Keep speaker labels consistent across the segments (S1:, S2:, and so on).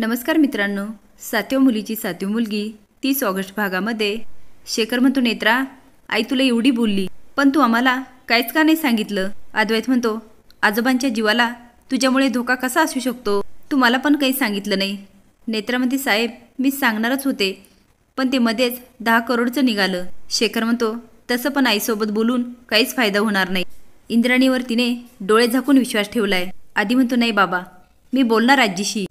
S1: नमस्कार मित्रांनो सातव्या मुलीची सातवी मुलगी तीस ऑगस्ट भागामध्ये शेखर म्हणतो नेत्रा आई तुला एवढी बोलली पण तू आम्हाला काहीच का नाही सांगितलं अद्वैत म्हणतो आजोबांच्या जीवाला तुझ्यामुळे धोका कसा असू शकतो तू मला पण काही सांगितलं नाही नेत्रा म्हणते साहेब मी सांगणारच होते पण ते मध्येच दहा करोडचं निघालं शेखर म्हणतो तसं पण आईसोबत बोलून काहीच फायदा होणार नाही इंद्राणीवर तिने डोळे झाकून विश्वास ठेवलाय आधी म्हणतो नाही बाबा मी बोलणार आजीशी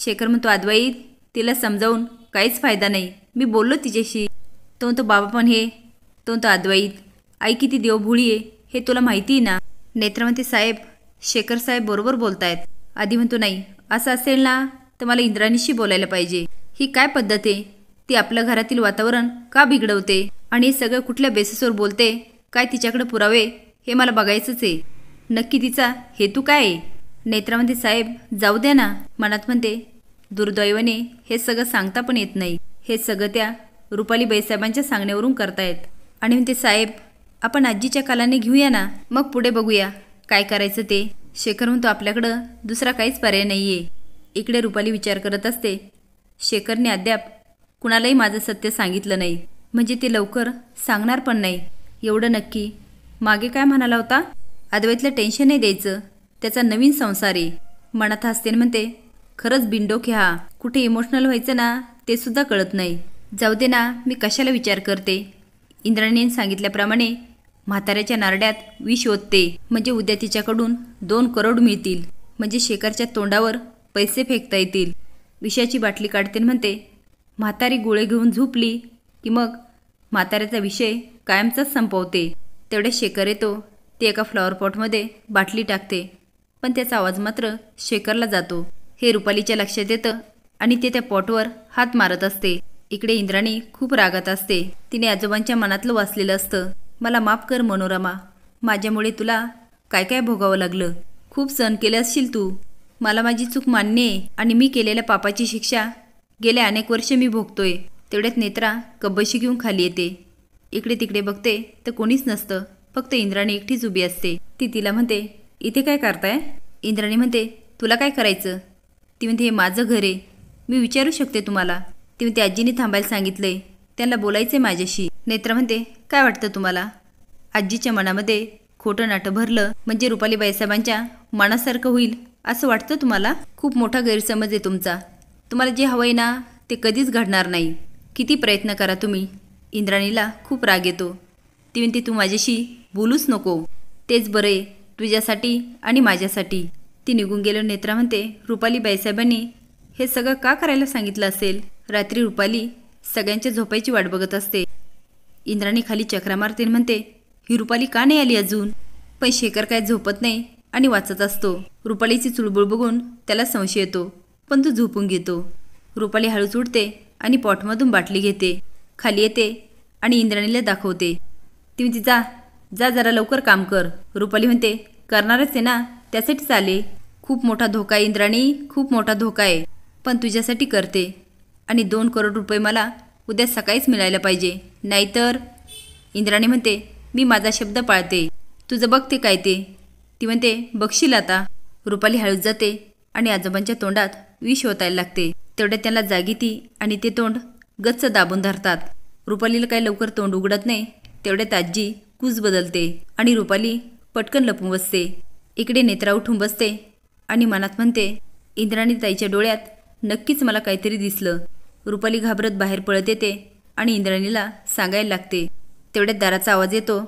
S1: शेखर म्हणतो आदवाई तिला समजावून काहीच फायदा नाही मी बोललो तिच्याशी तो म्हणतो बाबा पण हे तो म्हणतो आदवाईत आई किती देवभुळी आहे हे तुला माहिती ना नेत्र साहेब शेखर साहेब बरोबर बोलतायत आधी म्हणतो नाही असं असेल ना तर मला इंद्राणीशी बोलायला पाहिजे ही काय पद्धत आहे ती आपल्या घरातील वातावरण का बिघडवते आणि हे सगळं कुठल्या बेसिसवर बोलते काय तिच्याकडे पुरावे हे मला बघायचंच आहे नक्की तिचा हेतू काय आहे नेत्रामध्ये साहेब जाऊ द्या ना मनात म्हणते दुर्दैवाने हे सगळं सांगता पण येत नाही हे सगळं त्या रुपाली बाईसाहेबांच्या सांगण्यावरून करतायत आणि म्हणते साहेब आपण आजीच्या कालाने घेऊया ना मग पुढे बघूया काय करायचं ते शेखर म्हणतो आपल्याकडं दुसरा काहीच पर्याय नाही आहे इकडे रुपाली विचार करत असते शेखरने अद्याप कुणालाही माझं सत्य सांगितलं नाही म्हणजे ते लवकर सांगणार पण नाही एवढं नक्की मागे काय म्हणाला होता अद्वैतला टेन्शन नाही द्यायचं त्याचा नवीन संसार आहे मनात हसतेन म्हणते खरंच बिंडोक हा कुठे इमोशनल व्हायचं ना ते सुद्धा कळत नाही जाऊ दे ना मी कशाला विचार करते इंद्राणीने सांगितल्याप्रमाणे म्हाताऱ्याच्या नारड्यात विष ओतते म्हणजे उद्या तिच्याकडून दोन करोड मिळतील म्हणजे शेखरच्या तोंडावर पैसे फेकता येतील विषाची बाटली काढते म्हणते म्हातारी गोळे घेऊन झोपली की मग म्हाताऱ्याचा विषय कायमचाच संपवते तेवढ्या शेखर येतो ते एका पॉटमध्ये बाटली टाकते पण त्याचा आवाज मात्र शेखरला जातो हे रुपालीच्या लक्षात येतं आणि ते त्या पॉटवर हात मारत असते इकडे इंद्राणी खूप रागात असते तिने आजोबांच्या मनातलं वाचलेलं असतं मला माफ कर मनोरमा माझ्यामुळे तुला काय काय भोगावं लागलं खूप सण केले असशील तू मला माझी चूक मान्य आहे आणि मी केलेल्या पापाची शिक्षा गेल्या अनेक वर्ष मी भोगतोय तेवढ्यात नेत्रा कब्बशी घेऊन खाली येते इकडे तिकडे बघते तर कोणीच नसतं फक्त इंद्राणी एकटीच उभी असते ती तिला म्हणते इथे काय करताय इंद्राणी म्हणते तुला काय करायचं ती म्हणते हे माझं घर आहे मी विचारू शकते तुम्हाला ती म्हणते आजीने थांबायला सांगितलंय त्यांना बोलायचंय माझ्याशी नेत्रा म्हणते काय वाटतं तुम्हाला आजीच्या मनामध्ये खोटं नाटं भरलं म्हणजे रुपाली बाईसाहेबांच्या मनासारखं होईल असं वाटतं तुम्हाला खूप मोठा गैरसमज आहे तुमचा तुम्हाला जे हवं आहे ना ते कधीच घडणार नाही किती प्रयत्न करा तुम्ही इंद्राणीला खूप राग येतो ती म्हणते तू माझ्याशी बोलूच नको तेच बरं आहे तुझ्यासाठी आणि माझ्यासाठी ती निघून गेलो नेत्रा म्हणते रुपाली बाईसाहेबांनी हे सगळं का करायला सांगितलं असेल रात्री रुपाली सगळ्यांच्या झोपायची वाट बघत असते इंद्राणी खाली चक्रा मारते म्हणते ही रुपाली का नाही आली अजून पण शेखर काय झोपत नाही आणि वाचत असतो रुपालीची चुळबुळ बघून त्याला संशय येतो पण तो झोपून घेतो रुपाली हळूच उठते आणि पॉटमधून बाटली घेते खाली येते आणि इंद्राणीला दाखवते ती तिचा जा जरा लवकर काम कर रुपाली म्हणते करणारच आहे ना त्यासाठीच चाले खूप मोठा धोका आहे इंद्राणी खूप मोठा धोका आहे पण तुझ्यासाठी करते आणि दोन करोड रुपये मला उद्या सकाळीच मिळायला पाहिजे नाहीतर इंद्राणी म्हणते मी माझा शब्द पाळते तुझं बघते काय ते ती म्हणते बघशील आता रुपाली हळूच जाते आणि आजोबांच्या तोंडात विष ओतायला लागते तेवढ्या त्यांना जागी ती आणि ते तोंड गच्च दाबून धरतात रुपालीला काही लवकर तोंड उघडत नाही तेवढ्यात आजी कूज बदलते आणि रुपाली पटकन लपून बसते इकडे नेत्रा उठून बसते आणि मनात म्हणते इंद्राणी ताईच्या डोळ्यात नक्कीच मला काहीतरी दिसलं रुपाली घाबरत बाहेर पळत येते आणि इंद्राणीला सांगायला लागते तेवढ्यात दाराचा आवाज येतो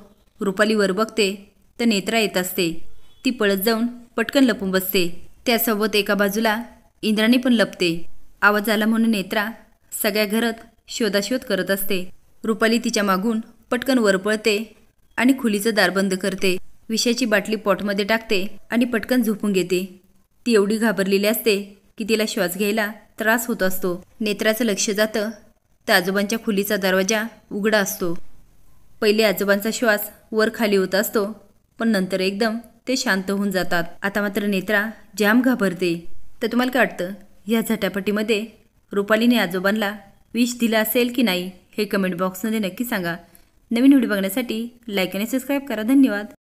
S1: रुपाली वर बघते तर नेत्रा येत असते ती पळत जाऊन पटकन लपून बसते त्यासोबत एका बाजूला इंद्राणी पण लपते आवाज आला म्हणून नेत्रा सगळ्या घरात शोधाशोध करत असते रुपाली तिच्या मागून पटकन वर पळते आणि खुलीचं दार बंद करते विषयाची बाटली पॉटमध्ये टाकते आणि पटकन झोपून घेते ती एवढी घाबरलेली असते की तिला श्वास घ्यायला त्रास होत असतो नेत्राचं लक्ष जातं तर आजोबांच्या खुलीचा दरवाजा उघडा असतो पहिले आजोबांचा श्वास वर खाली होत असतो पण नंतर एकदम ते शांत होऊन जातात आता मात्र नेत्रा जाम घाबरते तर तुम्हाला काय वाटतं ह्या झटापटीमध्ये रुपालीने आजोबांना विष दिला असेल की नाही हे कमेंट बॉक्समध्ये नक्की सांगा नवीन व्हिडिओ बघण्यासाठी लाईक आणि सबस्क्राईब करा धन्यवाद